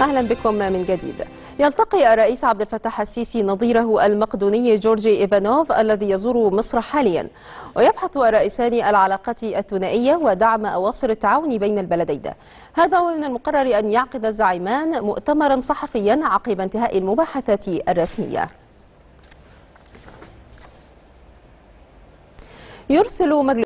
أهلا بكم من جديد يلتقي الرئيس عبد الفتاح السيسي نظيره المقدوني جورجي إيفانوف الذي يزور مصر حاليا ويبحث الرئيسان العلاقات الثنائية ودعم أواصر التعاون بين البلدين هذا ومن المقرر أن يعقد الزعيمان مؤتمرا صحفيا عقب انتهاء المباحثات الرسمية يرسل مجلس